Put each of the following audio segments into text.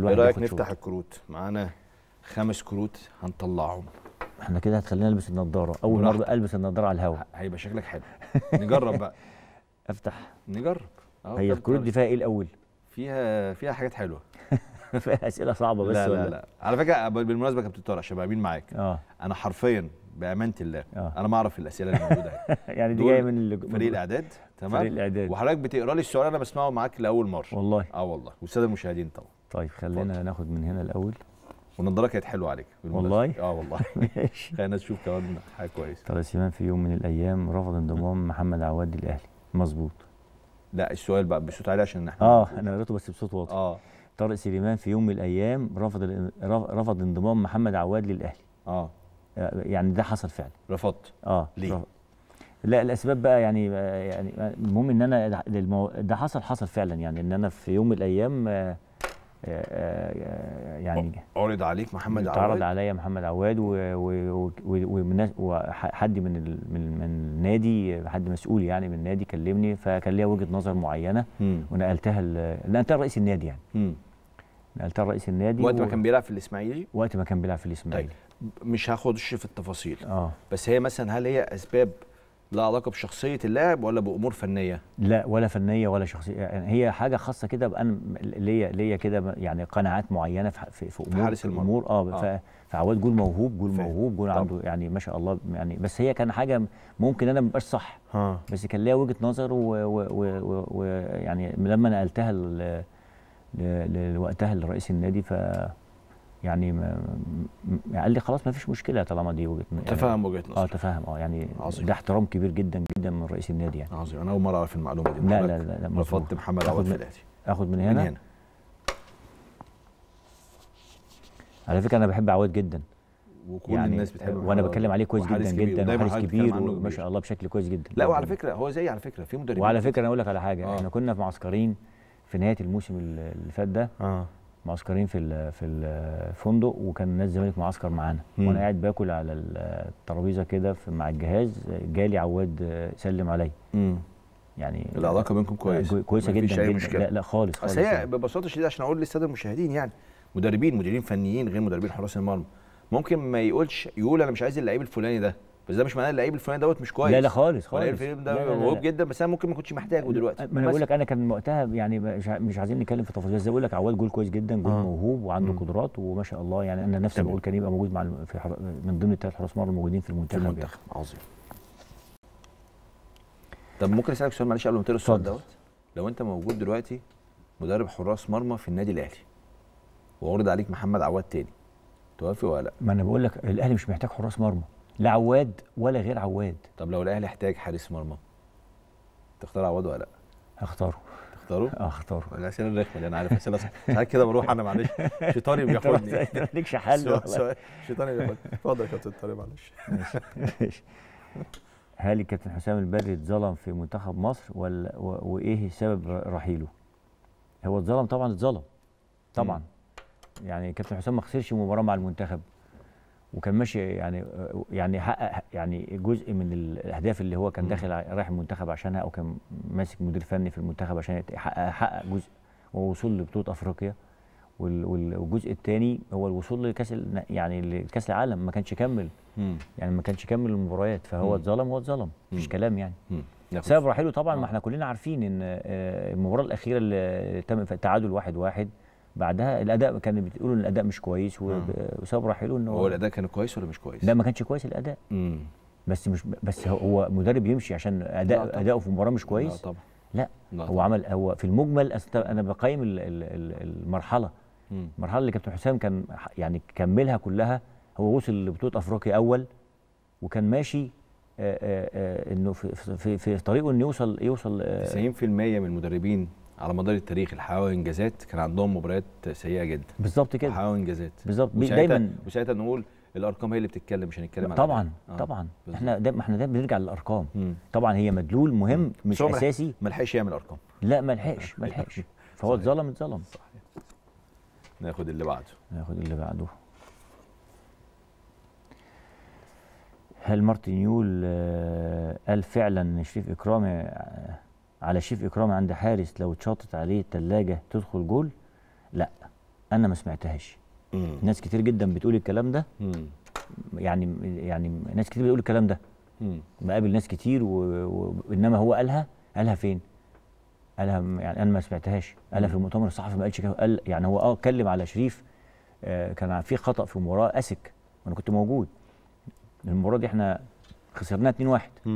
كل واحد ايه رايك نفتح شوت. الكروت معانا خمس كروت هنطلعهم احنا كده هتخلينا البس النضاره اول مره البس النضاره على الهواء هيبقى شكلك حلو نجرب بقى افتح نجرب هي الكروت دي فيها ايه الاول فيها فيها حاجات حلوه فيها اسئله صعبه بس لا لا لا على فكره بالمناسبه كابتن طارق عشان بقى معاك اه انا حرفيا بامانه الله آه. انا ما اعرف الاسئله اللي موجوده يعني دي جايه من فريق الاعداد تمام فريق الاعداد وحضرتك بتقرا لي السؤال انا بسمعه معاك لاول مره والله اه والله والساده المشاهدين طبعا طيب خلينا فضل. ناخد من هنا الاول والنضاره كانت حلوه عليك والله اه والله ماشي خلينا نشوف كمان حاجه كويسه طارق سليمان في يوم من الايام رفض انضمام محمد عواد للاهلي مظبوط لا السؤال بقى بصوت عالي عشان احنا اه انا قريته بس بصوت واطي اه طارق سليمان في يوم من الايام رفض رفض انضمام محمد عواد للاهلي آه. اه يعني ده حصل فعلا رفضت اه ليه رفض. لا الاسباب بقى يعني آه، يعني المهم ان انا ده حصل حصل فعلا يعني ان انا في يوم من الايام آه آه، آه، يعني عرض عليك محمد عواد عرض عليا محمد عواد وحد من من من النادي حد مسؤول يعني من النادي كلمني فكان ليا وجهه نظر معينه ونقلتها نقلتها لرئيس النادي يعني نقلتها لرئيس النادي وقت ما كان بيلعب في الاسماعيلي وقت ما كان بيلعب في الاسماعيلي طيب مش هاخدش في التفاصيل اه بس هي مثلا هل هي اسباب لها علاقه بشخصيه اللاعب ولا بامور فنيه لا ولا فنيه ولا شخصيه يعني هي حاجه خاصه كده بان ليا ليا كده يعني قناعات معينه في في, في امور حارس المرمى اه, آه. فعواد جول موهوب جول موهوب جول عنده يعني ما شاء الله يعني بس هي كان حاجه ممكن انا ما صح ها. بس كان ليها وجهه نظر ويعني لما نقلتها لوقتها لرئيس النادي ف يعني, يعني قال لي خلاص ما فيش مشكله طالما دي وجهه نظر يعني تفهم وجهه نظر اه تفهم اه يعني عظيم. ده احترام كبير جدا جدا من رئيس النادي يعني عظيم انا اول مره اعرف المعلومه دي لا لا لا, لا رفضت محمد عواد في اخد من هنا من هنا على فكره انا بحب عواد جدا وكل يعني الناس بتحبه وانا بتكلم عليه كويس جدا جدا وحارس كبير وما شاء الله بشكل كويس جدا لا وعلى فكره هو زي على فكره في مدربين وعلى فكره انا اقول لك على حاجه آه. احنا كنا في معسكرين في نهايه الموسم اللي فات ده آه. معسكرين في في الفندق وكان ناس الزمالك معسكر معانا وانا قاعد باكل على الترابيزه كده مع الجهاز جالي عواد سلم عليا يعني العلاقه بينكم كويسه كويسه جدا, جدا. مشكلة. لا لا خالص خالص هي يعني. ببساطه شديده عشان اقول للساده المشاهدين يعني مدربين مديرين فنيين غير مدربين حراس المرمى ممكن ما يقولش يقول انا مش عايز اللعيب الفلاني ده بس ده مش معناه اللعيب الفلاني دوت مش كويس لا لا خالص إيه خالص اللعيب الفلاني ده موهوب جدا بس انا ممكن ما كنتش محتاجه دلوقتي ما انا بقول لك انا كان وقتها يعني مش عايزين نتكلم في تفاصيل بس بقول لك عواد جول كويس جدا جول آه. موهوب وعنده قدرات وما شاء الله يعني انا نفسي بقول كان يبقى موجود مع في حر... من ضمن الثلاث حراس مرمى الموجودين في المنتخب في يعني. المنتخب عظيم طب ممكن اسالك سؤال معلش قبل ما تقول السؤال دوت لو انت موجود دلوقتي مدرب حراس مرمى في النادي الاهلي وعرض عليك محمد عواد تاني توافق ولا لا؟ ما انا بقول لك الاهلي مش محتاج حراس مرمى لا عواد ولا غير عواد طب لو الاهلي احتاج حارس مرمى تختار عواد ولا لا؟ هختاره تختاره؟ اه هختاره الاسئله الرخمه دي انا عارف اسئله ساعات كده بروح انا معلش شيطاني بياخدني مالكش حل شيطاني بياخدني اتفضل يا كابتن طارق معلش ماشي هل الكابتن حسام البدري اتظلم في منتخب مصر ولا وايه سبب رحيله؟ هو اتظلم طبعا اتظلم طبعا يعني كابتن حسام ما خسرش مباراه مع المنتخب وكان ماشي يعني يعني حقق يعني جزء من الاهداف اللي هو كان داخل رايح المنتخب عشانها او كان ماسك مدير فني في المنتخب عشان يحقق حقق جزء ووصول لبطوله افريقيا والجزء الثاني هو الوصول لكاس يعني لكاس العالم ما كانش كمل يعني ما كانش كمل المباريات فهو اتظلم هو اتظلم مفيش كلام يعني سبب رحيله طبعا ما آه. احنا كلنا عارفين ان آه، المباراه الاخيره اللي تم التعادل 1-1 واحد واحد بعدها الاداء كان بتقولوا ان الاداء مش كويس وسبب رحيله ان هو هو الاداء كان كويس ولا مش كويس؟ لا ما كانش كويس الاداء مم. بس مش بس هو مدرب يمشي عشان اداء اداؤه في المباراه مش كويس لا طبعا لا, لا هو عمل هو في المجمل انا بقيم المرحله مم. المرحله اللي كابتن حسام كان يعني كملها كلها هو وصل لبطوله افريقيا اول وكان ماشي آه، آه، آه، انه في, في, في طريقه انه يوصل يوصل 90% من المدربين على مدار التاريخ اللي حققوا انجازات كان عندهم مباريات سيئه جدا بالظبط كده حققوا انجازات بالظبط دايما وساعتها نقول الارقام هي اللي بتتكلم مش هنتكلم طبعا آه. طبعا بالزبط. احنا دايما احنا دايما بنرجع للارقام مم. طبعا هي مدلول مهم مم. مش اساسي ما لحقش يعمل ارقام لا ما لحقش ما لحقش فهو اتظلم اتظلم صحيح ناخد اللي بعده ناخد اللي بعده هل مارتن يول آه، قال فعلا شريف اكرامي آه، على شيف اكرام عند حارس لو اتشاطت عليه الثلاجه تدخل جول لا انا ما سمعتهاش ناس كتير جدا بتقول الكلام ده يعني يعني ناس كتير بتقول الكلام ده بقابل ناس كتير وانما و... هو قالها قالها فين قالها يعني انا ما سمعتهاش قالها في المؤتمر الصحفي ما قالش كده قال يعني هو اه اتكلم على شريف آه كان في خطا في مباراه اسك وانا كنت موجود المباراه دي احنا خسرناها 2-1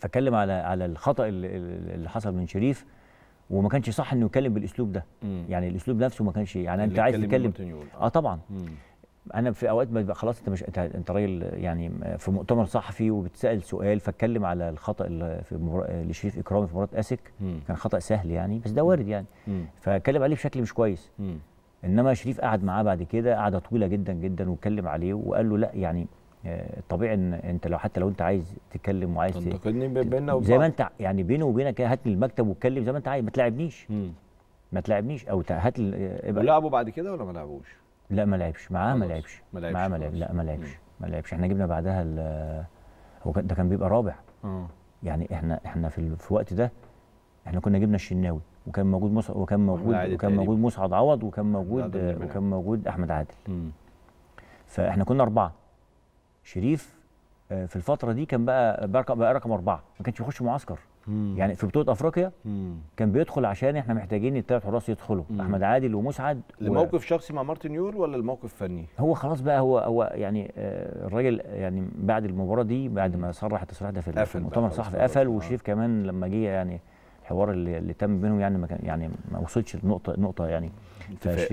فاتكلم على على الخطا اللي حصل من شريف وما كانش صح انه يتكلم بالاسلوب ده مم. يعني الاسلوب نفسه ما كانش يعني انت عايز تتكلم اه طبعا مم. انا في اوقات ببقى خلاص انت مش انت, راجل يعني في مؤتمر صحفي وبتسال سؤال فاتكلم على الخطا اللي في مبار... لشريف اكرامي في مباراه اسك مم. كان خطا سهل يعني بس ده وارد يعني فاتكلم عليه بشكل مش كويس مم. انما شريف قعد معاه بعد كده قعده طويله جدا جدا واتكلم عليه وقال له لا يعني آه، طبيعي ان انت لو حتى لو انت عايز تتكلم وعايز تنتقدني بيننا وبعض زي ما انت يعني بيني وبينك هات لي المكتب واتكلم زي ما انت عايز ما تلاعبنيش ما تلاعبنيش او هات آه، لعبوا بعد كده ولا ما لعبوش؟ لا ما لعبش معاه ما لعبش معاه ما لعبش لا ما لعبش ما لعبش احنا جبنا بعدها هو ده كان بيبقى رابع م. آه. يعني احنا احنا في, الوقت ده احنا كنا جبنا الشناوي وكان موجود مص... وكان موجود وكان موجود مصعد عوض وكان موجود وكان موجود احمد عادل فاحنا كنا اربعه شريف آه، في الفتره دي كان بقى بقى رقم اربعه ما كانش بيخش معسكر مم. يعني في بطوله افريقيا مم. كان بيدخل عشان احنا محتاجين الثلاث حراس يدخلوا مم. احمد عادل ومسعد لموقف و... شخصي مع مارتن يول ولا الموقف فني هو خلاص بقى هو هو يعني آه، الراجل يعني بعد المباراه دي بعد ما صرح التصريح ده في المؤتمر الصحفي قفل آه. وشريف كمان لما جه يعني الحوار اللي, اللي تم بينهم يعني ما كان يعني ما وصلش النقطه نقطه يعني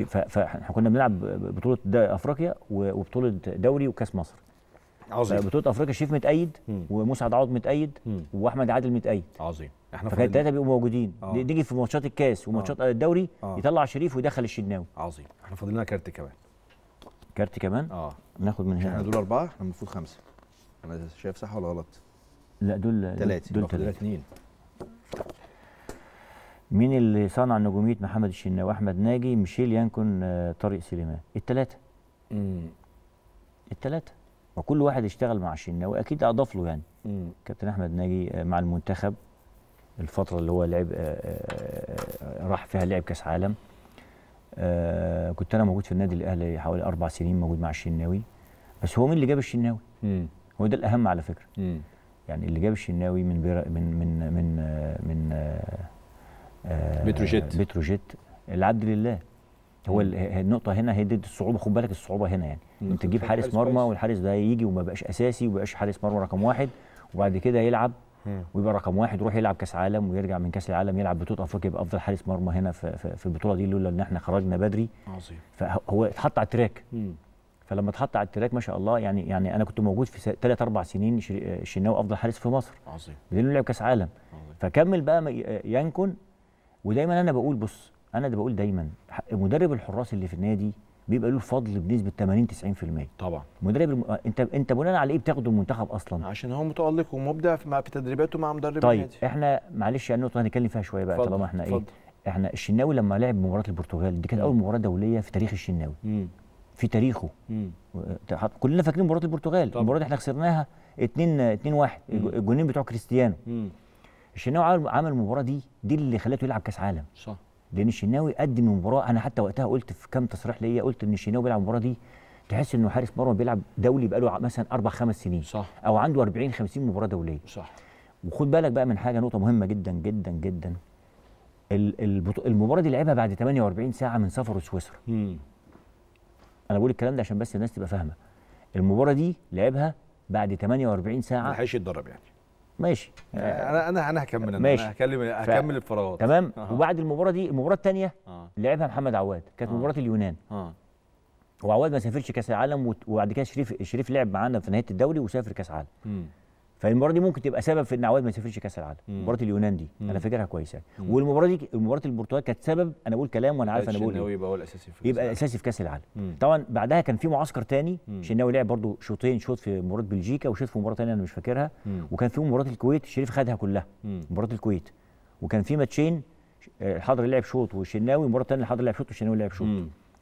فاحنا كنا بنلعب بطوله افريقيا وبطوله دوري وكاس مصر عظيم بطوله افريقيا شريف متأيد ومسعد عوض متأيد واحمد عادل متأيد عظيم احنا فكان الثلاثه بيبقوا موجودين نيجي آه. في ماتشات الكاس وماتشات آه. الدوري آه. يطلع شريف ويدخل الشناوي عظيم احنا فاضل لنا كارت كمان كارت كمان اه ناخد من هنا احنا دول اربعه احنا المفروض خمسه انا شايف صح ولا غلط لا دول ثلاثه دول ثلاثه اثنين مين اللي صنع نجوميه محمد الشناوي احمد ناجي ميشيل يانكون طارق سليمان الثلاثه امم الثلاثه وكل واحد اشتغل مع الشناوي اكيد اضاف له يعني مم. كابتن احمد ناجي آه، مع المنتخب الفتره اللي هو لعب آه، آه، راح فيها لعب كاس عالم كنت انا موجود في النادي الاهلي حوالي اربع سنين موجود مع الشناوي بس هو مين اللي جاب الشناوي؟ مم. هو ده الاهم على فكره مم. يعني اللي جاب الشناوي من بير... من من من من بتروجيت بتروجيت العبد لله هو النقطه هنا هي دي الصعوبه خد بالك الصعوبه هنا يعني انت تجيب حارس مرمى والحارس ده يجي وما بقاش اساسي وما بقاش حارس مرمى رقم واحد وبعد كده يلعب ويبقى رقم واحد يروح يلعب كاس عالم ويرجع من كاس العالم يلعب بطوله افريقيا يبقى افضل حارس مرمى هنا في البطوله دي لولا ان احنا خرجنا بدري عظيم فهو اتحط على التراك فلما اتحط على التراك ما شاء الله يعني يعني انا كنت موجود في ثلاث اربع سنين الشناوي افضل حارس في مصر عظيم بدليل لعب كاس عالم فكمل بقى ينكن ودايما انا بقول بص انا ده بقول دايما مدرب الحراس اللي في النادي بيبقى له الفضل بنسبه 80 90% طبعا مدرب الم... انت انت بناء على ايه بتاخده المنتخب اصلا عشان هو متالق ومبدع في, في تدريباته مع مدرب طيب النادي احنا معلش يعني النقطه هنتكلم فيها شويه بقى طالما احنا فضل. ايه احنا الشناوي لما لعب مباراه البرتغال دي كانت اول مباراه دوليه في تاريخ الشناوي في تاريخه مم. كلنا فاكرين مباراه البرتغال المباراه دي احنا خسرناها 2 2 1 الجونين بتوع كريستيانو مم. الشناوي عمل المباراه دي دي اللي خلته يلعب كاس عالم صح لان الشناوي قدم مباراه انا حتى وقتها قلت في كام تصريح ليا قلت ان الشناوي بيلعب المباراه دي تحس انه حارس مرمى بيلعب دولي بقاله مثلا اربع خمس سنين صح. او عنده 40 50 مباراه دوليه صح وخد بالك بقى من حاجه نقطه مهمه جدا جدا جدا المباراه دي لعبها بعد 48 ساعه من سفره سويسرا انا بقول الكلام ده عشان بس الناس تبقى فاهمه المباراه دي لعبها بعد 48 ساعه ما لحقش يتدرب يعني ماشي يعني انا انا انا هكمل ماشي انا هكلم هكمل ف... الفراغات تمام أه. وبعد المباراه دي المباراه الثانيه أه. لعبها محمد عواد كانت أه. مباراه اليونان أه. وعواد ما سافرش كاس العالم وبعد كده شريف شريف لعب معانا في نهايه الدوري وسافر كاس عالم فالمباراه دي ممكن تبقى سبب في ان عواد ما يسافرش كاس العالم مباراه اليونان دي مم. انا فاكرها كويس يعني والمباراه دي مباراه البرتغال كانت سبب انا بقول كلام وانا عارف انا بقول الشناوي يبقى هو الاساسي في يبقى الاساسي في كاس العالم مم. طبعا بعدها كان في معسكر تاني الشناوي لعب برده شوطين شوط في مباراه بلجيكا وشوط في مباراه تانيه انا مش فاكرها مم. وكان في مباراه الكويت شريف خدها كلها مباراه الكويت وكان في ماتشين آه، الحضري لعب شوط والشناوي المباراه تانية الحضري لعب شوط والشناوي لعب شوط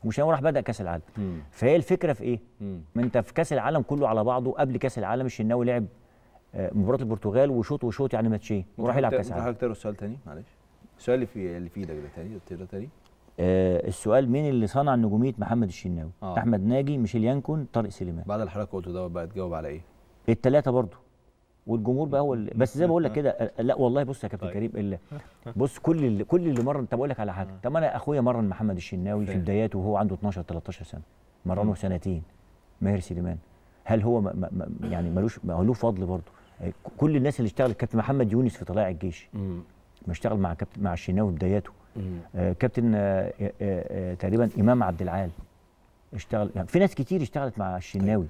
مش راح بدا كاس العالم فهي الفكره في ايه؟ ما انت في كاس العالم كله على بعضه قبل كاس العالم الشناوي لعب آه، مباراه البرتغال وشوط وشوط يعني ماتشين وراح يلعب كاس العالم تقرا السؤال تاني معلش السؤال اللي في اللي في ايدك ده تاني تقدر تاني آه السؤال مين اللي صنع نجوميه محمد الشناوي آه. احمد ناجي ميشيل يانكون طارق سليمان بعد اللي حضرتك قلته دوت بقى تجاوب على ايه الثلاثه برضه والجمهور بقى هو اللي بس زي ما بقول لك كده آه، آه، لا والله بص يا كابتن طيب. كريم الا بص كل اللي كل اللي مرن طب اقول لك على حاجه طب انا اخويا مرن محمد الشناوي في بداياته وهو عنده 12 13 سنه مرنه سنتين ماهر سليمان هل هو ما ما يعني ملوش ما له فضل برضه كل الناس اللي اشتغلت كابتن محمد يونس في طلائع الجيش ما اشتغل مع كابتن مع الشناوي بداياته آه، كابتن آه، آه، تقريبا امام عبد العال اشتغل يعني في ناس كتير اشتغلت مع الشناوي